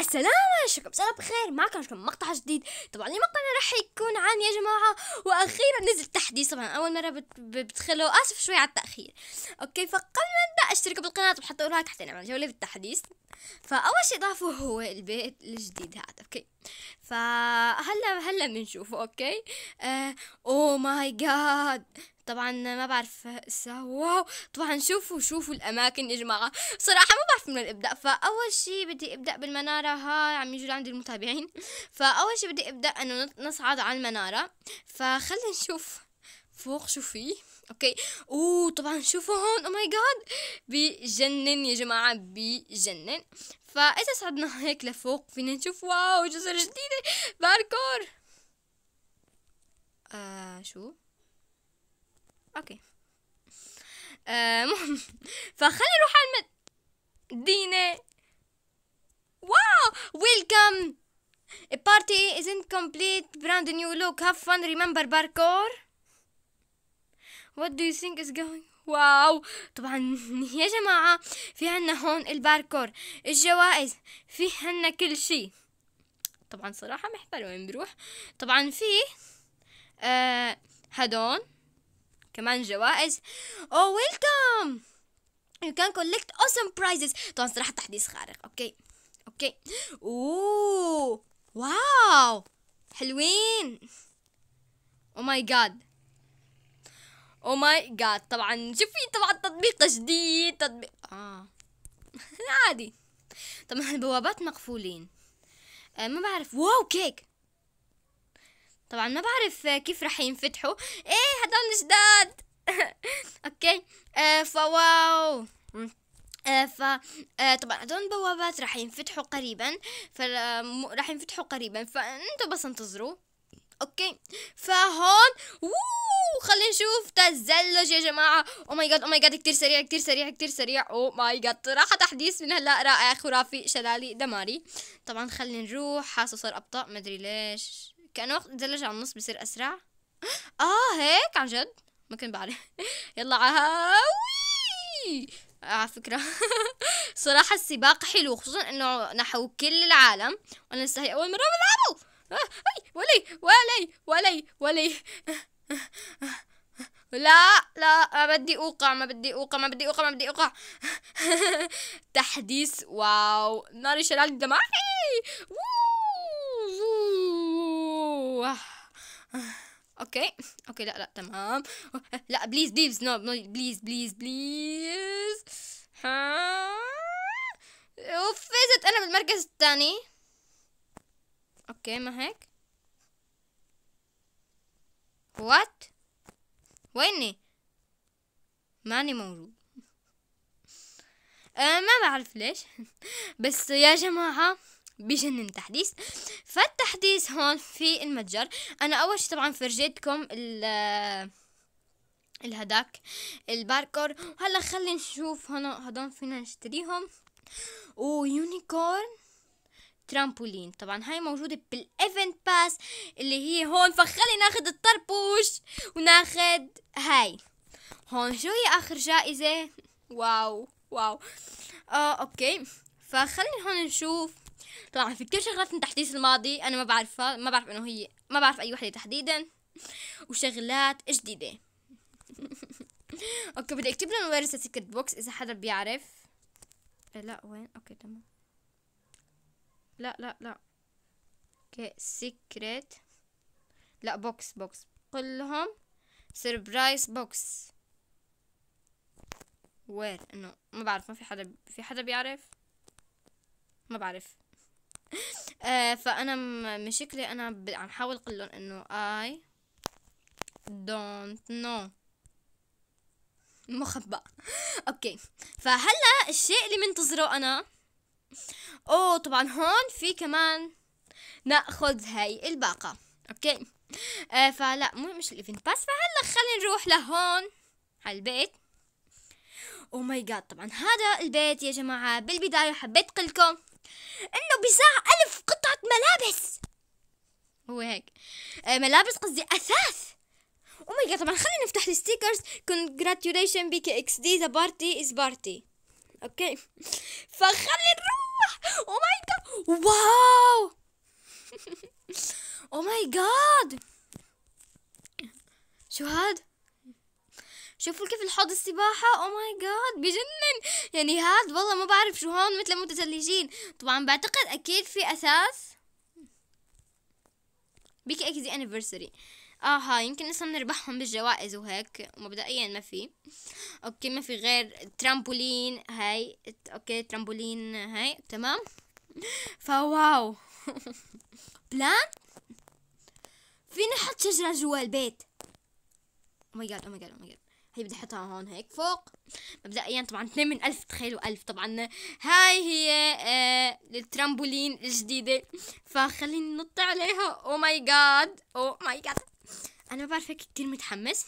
السلام عليكم سلام بخير معكم مقطع جديد طبعا اللي راح يكون عن يا جماعه واخيرا نزل تحديث طبعا اول مره بتخلوا اسف شوي على التاخير اوكي فقبل ما نبدا اشتركوا بالقناه وحطوا لايك تحت نعمل جوله بالتحديث فاول شيء ضافوا هو البيت الجديد هذا اوكي فهلا هلا بنشوفه اوكي اوه او ماي جاد طبعا ما بعرف هسه واو طبعا شوفوا شوفوا الاماكن يا جماعه صراحه ما بعرف من ابدا فاول شيء بدي ابدا بالمناره هاي عم يجوا عندي المتابعين فاول شيء بدي ابدا انه نصعد على المناره فخلينا نشوف فوق شو في اوكي اوه طبعا شوفوا هون او ماي جاد بجنن يا جماعه بجنن فاذا صعدنا هيك لفوق فينا نشوف واو جزر جديده باركور آه شو اوكي المهم آه، فخلي نروح على المدينة واو ويلكم البارتي ازنت كومبليت براند نيو لوك هاف فان ريمبر باركور وات دو يو ثينك از جوينج واو طبعا يا جماعة في عنا هون الباركور الجوائز في عنا كل شي طبعا صراحة محتار وين بروح طبعا في آه هدون كمان جوائز او ويلكم يو كان كولكت اوسم برايزز طبعا صراحه تحديث خارق اوكي اوكي اوه واو حلوين او ماي جاد او ماي جاد طبعا شوفي طبعا تطبيق جديد تطبيق اه عادي طبعا البوابات مقفولين آه ما بعرف واو كيك طبعا ما بعرف كيف رح ينفتحوا ايه هدول جداد اوكي آه فواو آه ف آه طبعا هدول البوابات رح ينفتحوا قريبا فرح ينفتحوا قريبا فانتوا بس انتظروا اوكي فهون ووو خلينا نشوف تزلج يا جماعه او ماي جاد او ماي جاد كتير سريع كتير سريع كتير سريع او ماي جاد راح تحديث من هلا رائع خرافي شلالي دماري طبعا خلينا نروح حاسه صار ابطا مدري ليش كأنه وقت يدلج على النص بصير أسرع آه هيك عن جد ما كنت بعرف يلا عاوي على فكرة صراحة السباق حلو خصوصا انه نحو كل العالم وانا لسه هي اول مرة بلعبه آه ولي ولي ولي ولي لا لا ما بدي اوقع ما بدي اوقع ما بدي اوقع ما بدي اوقع تحديث واو ناري شلال دماغي اوه اوكي اوكي لا لا تمام لا بليز بليز نو بليز بليز بليز ها وفزت انا بالمركز الثاني اوكي ما هيك وات ويني ماني موجود أه ما بعرف ليش بس يا جماعه بجنن تحديث فالتحديث هون في المتجر انا اول شي طبعا فرجيتكم ال الهداك الباركور هلا خلينا نشوف هنا هدول فينا نشتريهم ويونيكورن ترامبولين طبعا هاي موجودة بالايفنت باس اللي هي هون فخلي ناخذ الطربوش وناخذ هاي هون شو هي اخر جائزة واو واو اه اوكي فخلينا هون نشوف طبعا في كتير شغلات من تحديث الماضي انا ما بعرفها ما بعرف انه هي ما بعرف اي وحده تحديدا وشغلات جديده اوكي بدي اكتب لهم وين سيكرت بوكس اذا حدا بيعرف إيه، لا وين اوكي تمام لا لا لا اوكي سيكريت لا بوكس بوكس قل لهم سربرايز بوكس وير انه ما بعرف ما في حدا في حدا بيعرف ما بعرف آه، فانا مشكلة انا عم حاول اقول لهم انه I don't know مخبأ اوكي فهلا الشيء اللي منتظره انا او طبعا هون في كمان ناخذ هاي الباقة اوكي آه فلا مو مش الايفنت باس فهلا خلينا نروح لهون على البيت او ماي جاد طبعا هذا البيت يا جماعه بالبدايه حبيت قلكم انه بساع الف قطعة ملابس هو هيك آه ملابس قصدي اثاث او oh ماي طبعا خلينا نفتح الستيكرز congratulations بي كي اكس دي ذا بارتي از بارتي اوكي فخلي نروح او ماي جاد واو او ماي جاد شو هاد شوفوا كيف الحوض السباحة او ماي جاد بجنن يعني هاد والله ما بعرف شو هون مثل المتثلجين طبعا بعتقد اكيد في اثاث بيكي اكزي انيفرساري اه هاي يمكن لسه نربحهم بالجوائز وهيك مبدئيا ما في اوكي ما في غير ترامبولين هاي اوكي ترامبولين هاي تمام فواو بلان فيني نحط شجرة جوا البيت او ماي جاد او ماي جاد او ماي جاد هي بدي احطها هون هيك فوق مبدئيا طبعا 2 من 1000 تخيلوا 1000 طبعا هاي هي آه، الترامبولين الجديدة فخليني نط عليها او ماي جاد او ماي جاد انا بعرف هيك كتير متحمس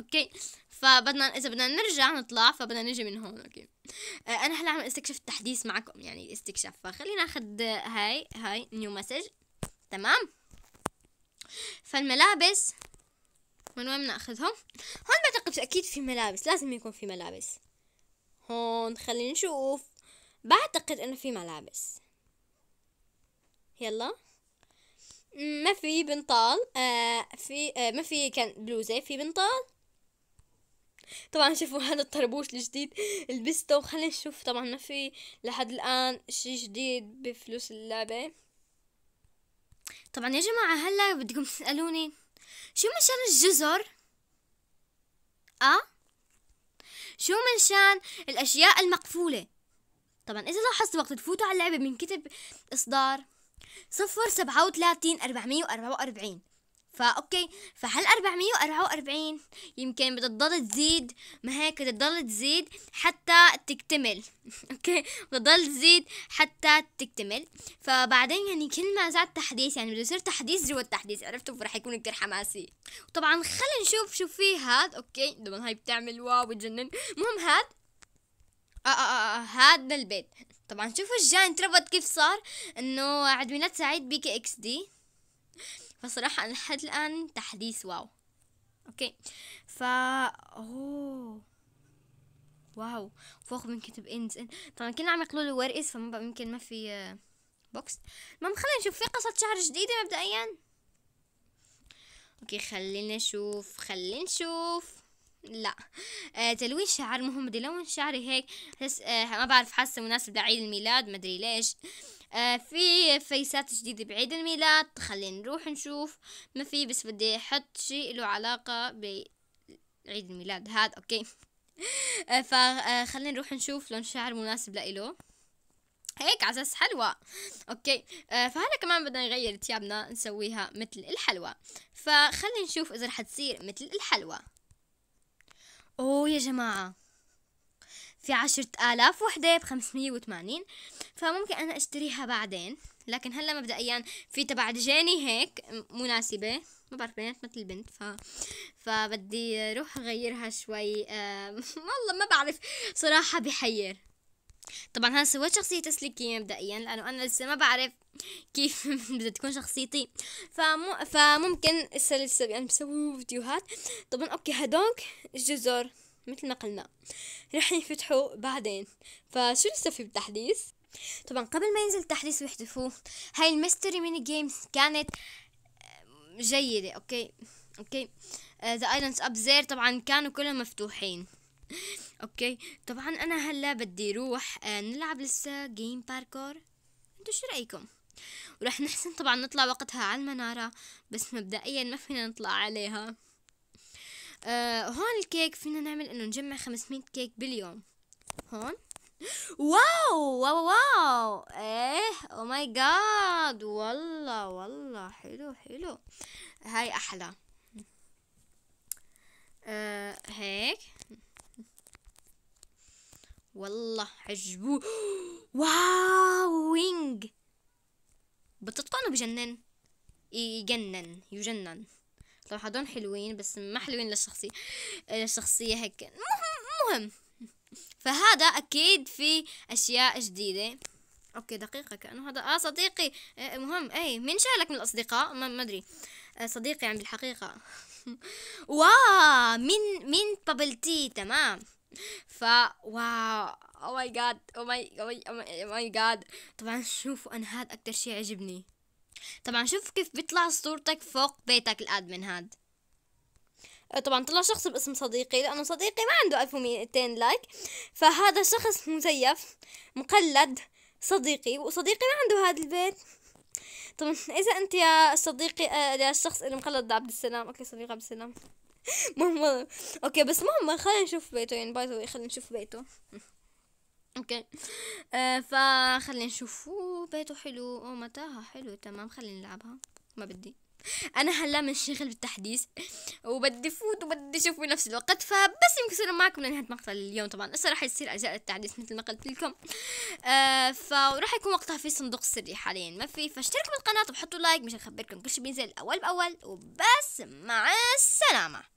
اوكي فبدنا اذا بدنا نرجع نطلع فبدنا نجي من هون اوكي آه، انا هلا عم استكشف التحديث معكم يعني استكشاف فخلينا ناخذ هاي هاي نيو مسج تمام فالملابس من وين ناخذهم هون بعتقد اكيد في ملابس لازم يكون في ملابس هون خلينا نشوف بعتقد انه في ملابس يلا ما في بنطال آه في آه ما في كان بلوزه في بنطال طبعا شوفوا هذا الطربوش الجديد لبسته وخلينا نشوف طبعا ما في لحد الان شي جديد بفلوس اللعبه طبعا يا جماعه هلا بدكم تسالوني شو من شان الجزر أه شو من شان الأشياء المقفولة طبعا إذا لاحظت وقت تفوتوا على اللعبة من كتب إصدار صفر سبعة وثلاثين أربعمية وأربعة وأربعين فاوكي فهل 444 يمكن بدها تضل تزيد ما هيك بدها تضل تزيد حتى تكتمل اوكي بتضل تزيد حتى تكتمل فبعدين يعني كل ما زاد تحديث يعني بده يصير تحديث جوا التحديث عرفتوا فرح يكون كتير حماسي وطبعا خلينا نشوف شو في هاد اوكي ضمن هاي بتعمل واو بتجنن المهم هاد آه آه آه هذا آه، بالبيت طبعا شوفوا الجاينت ربط كيف صار انه عيد ميلاد سعيد بي كي اكس دي فصراحة أنا لحد الآن تحديث واو أوكي فا أوه واو فوق من كتب إنز إن طبعا كنا عم يقولوا لي وير إز فما يمكن ما في بوكس آه، المهم خلينا نشوف في قصة شهر جديدة مبدئيا أوكي خلينا نشوف خلينا نشوف لا آه تلوين شعر مهم بدي لون شعري هيك حس آه ما بعرف حاسه مناسب لعيد الميلاد مدري ليش آه في فيسات جديدة بعيد الميلاد خلينا نروح نشوف ما في بس بدي احط شيء له علاقة بعيد الميلاد هذا اوكي آه فخلينا آه، نروح نشوف لون شعر مناسب لإله هيك عساس حلوى اوكي آه فهلا كمان بدنا نغير ثيابنا نسويها مثل الحلوى فخلينا نشوف اذا رح تصير مثل الحلوى اوه يا جماعه في عشرة آلاف وحدة بخمسمية وثمانين فممكن أنا أشتريها بعدين لكن هلا مبدئيا في تبع جيني هيك مناسبة ما بعرف بنات مثل البنت ف... فبدي روح أغيرها شوي أم... والله ما بعرف صراحة بحير طبعا هلا سويت شخصية تسليكية مبدئيا لأنه أنا لسه ما بعرف كيف بدها تكون شخصيتي فمو فممكن لسه لسه يعني بسوي فيديوهات طبعا أوكي هدوك الجزر مثل ما قلنا رح ينفتحوا بعدين فشو في بالتحديث طبعا قبل ما ينزل التحديث ويحذفوه هاي الميستري ميني جيمز كانت آه، جيدة اوكي اوكي ذا ايلاندز اب زير طبعا كانوا كلهم مفتوحين اوكي طبعا انا هلا بدي روح آه، نلعب لسه جيم باركور انتو شو رايكم ورح نحسن طبعا نطلع وقتها على المنارة بس مبدئيا ما فينا نطلع عليها آه هون الكيك فينا نعمل انه نجمع 500 كيك باليوم هون واو واو واو ايه او ماي جاد والله والله حلو حلو هاي احلى آه هيك والله عجبو واو وينج بتطقنه بجنن يجنن يجنن طبعا هدول حلوين بس ما حلوين للشخصية الشخصية هيك مهم فهذا أكيد في أشياء جديدة أوكي دقيقة كأنه هذا آه صديقي إيه، مهم أي مين شالك من الأصدقاء ما أدري إيه، صديقي يعني بالحقيقة واو من من بابل تي تمام ف واو او ماي جاد او ماي او ماي جاد طبعا شوفوا انا هذا اكثر شيء عجبني طبعا شوف كيف بيطلع صورتك فوق بيتك الادمن هاد أه، طبعا طلع شخص باسم صديقي لانه صديقي ما عنده 1200 لايك فهذا شخص مزيف مقلد صديقي وصديقي ما عنده هذا البيت طبعا اذا انت يا صديقي أه، يا الشخص اللي مقلد عبد السلام اوكي صديق عبد السلام مهم اوكي بس مهم خلينا نشوف بيته يعني باي خلينا نشوف بيته اوكي آه فخلينا نشوفو بيته حلو او متاهه حلو تمام خلينا نلعبها ما بدي انا هلا منشغل بالتحديث وبدي فوت وبدي اشوف بنفس الوقت فبس يمكن صرنا معكم لنهايه مقطع اليوم طبعا هسه راح يصير اجزاء التحديث مثل ما قلت لكم آه فراح يكون وقتها في صندوق سري حاليا ما في فاشتركوا بالقناه وحطوا لايك مشان اخبركم كل شيء بينزل اول باول وبس مع السلامه